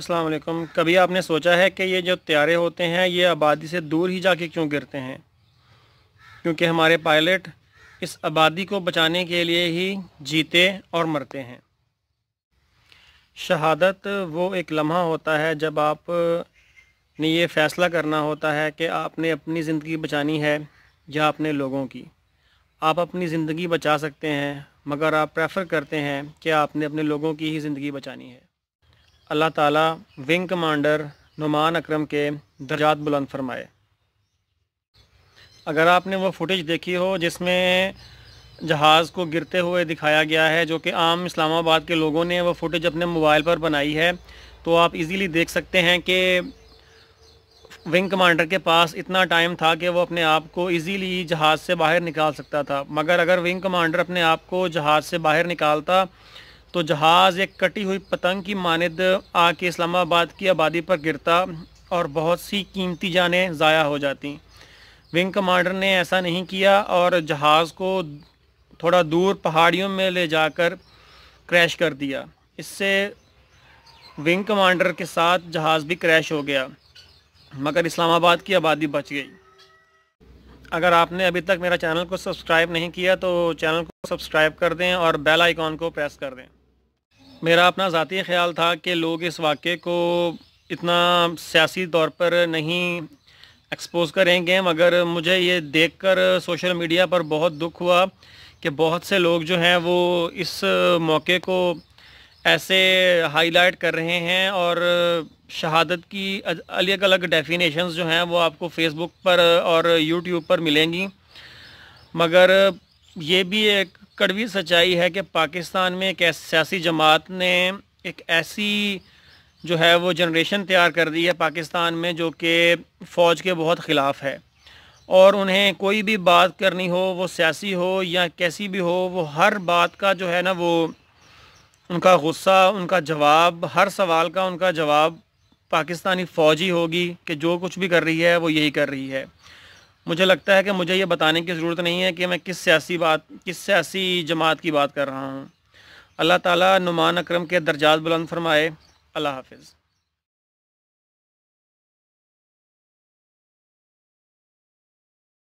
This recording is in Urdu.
السلام علیکم کبھی آپ نے سوچا ہے کہ یہ جو تیارے ہوتے ہیں یہ آبادی سے دور ہی جا کے کیوں گرتے ہیں کیونکہ ہمارے پائلٹ اس آبادی کو بچانے کے لیے ہی جیتے اور مرتے ہیں شہادت وہ ایک لمحہ ہوتا ہے جب آپ نے یہ فیصلہ کرنا ہوتا ہے کہ آپ نے اپنی زندگی بچانی ہے یا اپنے لوگوں کی آپ اپنی زندگی بچا سکتے ہیں مگر آپ پریفر کرتے ہیں کہ آپ نے اپنے لوگوں کی ہی زندگی بچانی ہے اللہ تعالیٰ ونگ کمانڈر نعمان اکرم کے درجات بلند فرمائے اگر آپ نے وہ فوٹیج دیکھی ہو جس میں جہاز کو گرتے ہوئے دکھایا گیا ہے جو کہ عام اسلام آباد کے لوگوں نے وہ فوٹیج اپنے موبائل پر بنائی ہے تو آپ ایزیلی دیکھ سکتے ہیں کہ ونگ کمانڈر کے پاس اتنا ٹائم تھا کہ وہ اپنے آپ کو ایزیلی جہاز سے باہر نکال سکتا تھا مگر اگر ونگ کمانڈر اپنے آپ کو جہاز سے باہر نکالتا تو جہاز ایک کٹی ہوئی پتنگ کی ماند آ کے اسلام آباد کی آبادی پر گرتا اور بہت سی قیمتی جانیں ضائع ہو جاتیں ونگ کمانڈر نے ایسا نہیں کیا اور جہاز کو تھوڑا دور پہاڑیوں میں لے جا کر کریش کر دیا اس سے ونگ کمانڈر کے ساتھ جہاز بھی کریش ہو گیا مگر اسلام آباد کی آبادی بچ گئی اگر آپ نے ابھی تک میرا چینل کو سبسکرائب نہیں کیا تو چینل کو سبسکرائب کر دیں اور بیل آئیکن کو پریس کر دیں میرا اپنا ذاتی خیال تھا کہ لوگ اس واقعے کو اتنا سیاسی طور پر نہیں ایکسپوز کریں گے مگر مجھے یہ دیکھ کر سوشل میڈیا پر بہت دکھ ہوا کہ بہت سے لوگ جو ہیں وہ اس موقع کو ایسے ہائی لائٹ کر رہے ہیں اور شہادت کی الگ الگ ڈیفینیشنز جو ہیں وہ آپ کو فیس بک پر اور یوٹیوب پر ملیں گی مگر یہ بھی ایک کڑوی سچائی ہے کہ پاکستان میں ایک سیاسی جماعت نے ایک ایسی جو ہے وہ جنریشن تیار کر دی ہے پاکستان میں جو کہ فوج کے بہت خلاف ہے اور انہیں کوئی بھی بات کرنی ہو وہ سیاسی ہو یا کیسی بھی ہو وہ ہر بات کا جو ہے نا وہ ان کا غصہ ان کا جواب ہر سوال کا ان کا جواب پاکستانی فوجی ہوگی کہ جو کچھ بھی کر رہی ہے وہ یہی کر رہی ہے مجھے لگتا ہے کہ مجھے یہ بتانے کی ضرورت نہیں ہے کہ میں کس سیاسی بات کس سیاسی جماعت کی بات کر رہا ہوں اللہ تعالیٰ نعمان اکرم کے درجات بلند فرمائے اللہ حافظ